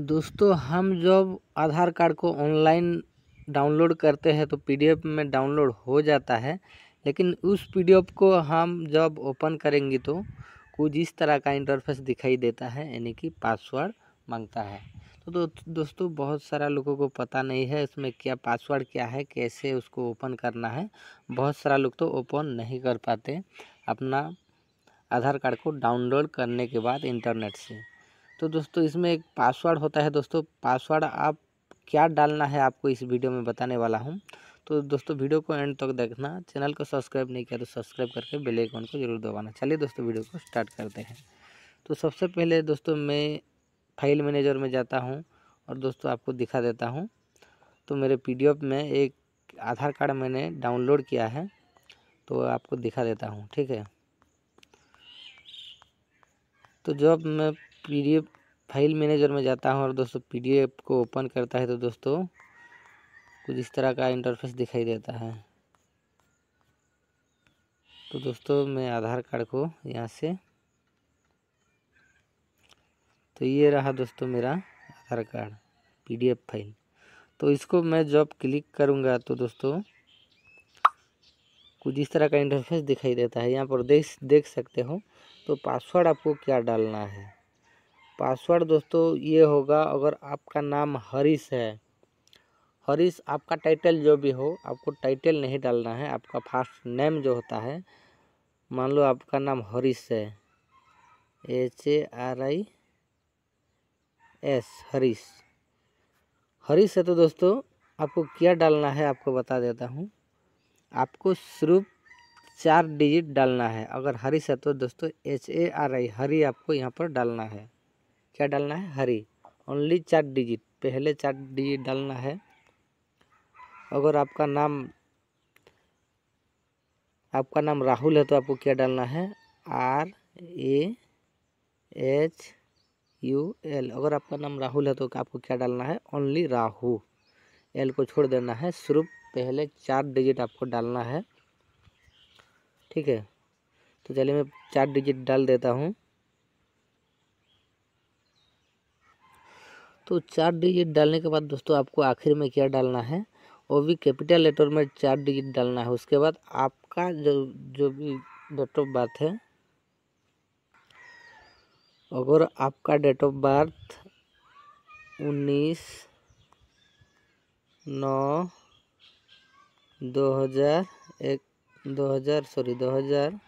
दोस्तों हम जब आधार कार्ड को ऑनलाइन डाउनलोड करते हैं तो पीडीएफ में डाउनलोड हो जाता है लेकिन उस पीडीएफ को हम जब ओपन करेंगे तो कुछ इस तरह का इंटरफेस दिखाई देता है यानी कि पासवर्ड मांगता है तो दो, दोस्तों बहुत सारा लोगों को पता नहीं है इसमें क्या पासवर्ड क्या है कैसे उसको ओपन करना है बहुत सारा लोग तो ओपन नहीं कर पाते अपना आधार कार्ड को डाउनलोड करने के बाद इंटरनेट से तो दोस्तों इसमें एक पासवर्ड होता है दोस्तों पासवर्ड आप क्या डालना है आपको इस वीडियो में बताने वाला हूँ तो दोस्तों वीडियो को एंड तक तो देखना चैनल को सब्सक्राइब नहीं किया तो सब्सक्राइब करके बेल आइकन को जरूर दबाना चलिए दोस्तों वीडियो को स्टार्ट करते हैं तो सबसे पहले दोस्तों मैं फाइल मैनेजर में जाता हूँ और दोस्तों आपको दिखा देता हूँ तो मेरे पी में एक आधार कार्ड मैंने डाउनलोड किया है तो आपको दिखा देता हूँ ठीक है तो जब मैं पी फाइल मैनेजर में जाता हूँ और दोस्तों पी को ओपन करता है तो दोस्तों कुछ इस तरह का इंटरफेस दिखाई देता है तो दोस्तों मैं आधार कार्ड को यहाँ से तो ये रहा दोस्तों मेरा आधार कार्ड पीडीएफ फाइल तो इसको मैं जब क्लिक करूँगा तो दोस्तों कुछ इस तरह का इंटरफेस दिखाई देता है यहाँ पर देख देख सकते हो तो पासवर्ड आपको क्या डालना है पासवर्ड दोस्तों ये होगा अगर आपका नाम हरीश है हरीश आपका टाइटल जो भी हो आपको टाइटल नहीं डालना है आपका फर्स्ट नेम जो होता है मान लो आपका नाम हरीश है H A R I S Harish Harish है तो दोस्तों आपको क्या डालना है आपको बता देता हूँ आपको सिर्फ चार डिजिट डालना है अगर हरी से तो दोस्तों एच ए आर आई हरी आपको यहाँ पर डालना है क्या डालना है हरी ओनली चार डिजिट पहले चार डिजिट डालना है अगर आपका नाम आपका नाम राहुल है तो आपको क्या डालना है R A H U L अगर आपका नाम राहुल है तो आपको क्या डालना है ओनली राहू एल को छोड़ देना है सिर्फ पहले चार डिजिट आपको डालना है ठीक है तो चलिए मैं चार डिजिट डाल देता हूँ तो चार डिजिट डालने के बाद दोस्तों आपको आखिर में क्या डालना है वो भी कैपिटल लेटर में चार डिजिट डालना है उसके बाद आपका जो जो भी डेट ऑफ बर्थ है अगर आपका डेट ऑफ बर्थ उन्नीस नौ दो हज़ार एक दो हज़ार सॉरी दो हज़ार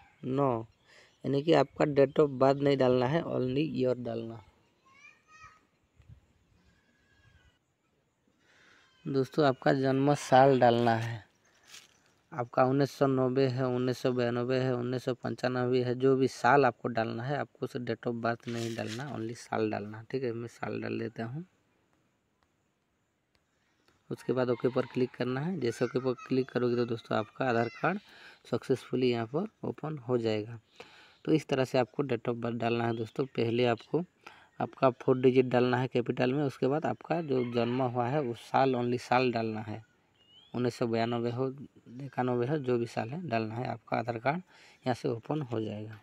नौ यानी कि आपका डेट ऑफ बर्थ नहीं डालना है ओनली ईयर डालना दोस्तों आपका जन्म साल डालना है आपका उन्नीस सौ नब्बे है उन्नीस सौ बयानबे है उन्नीस सौ पंचानबे है जो भी साल आपको डालना है आपको उसे डेट ऑफ बर्थ नहीं डालना ओनली साल डालना ठीक है मैं साल डाल देता हूँ उसके बाद ओके पर क्लिक करना है जैसे ओके पर क्लिक करोगे तो दोस्तों आपका आधार कार्ड सक्सेसफुली यहाँ पर ओपन हो जाएगा तो इस तरह से आपको डेट ऑफ बर्थ डालना है दोस्तों पहले आपको आपका फोर डिजिट डालना है कैपिटल में उसके बाद आपका जो जन्म हुआ है उस साल ओनली साल डालना है उन्नीस सौ बयानबे हो इक्यानबे हो जो भी साल है डालना है आपका आधार कार्ड यहाँ से ओपन हो जाएगा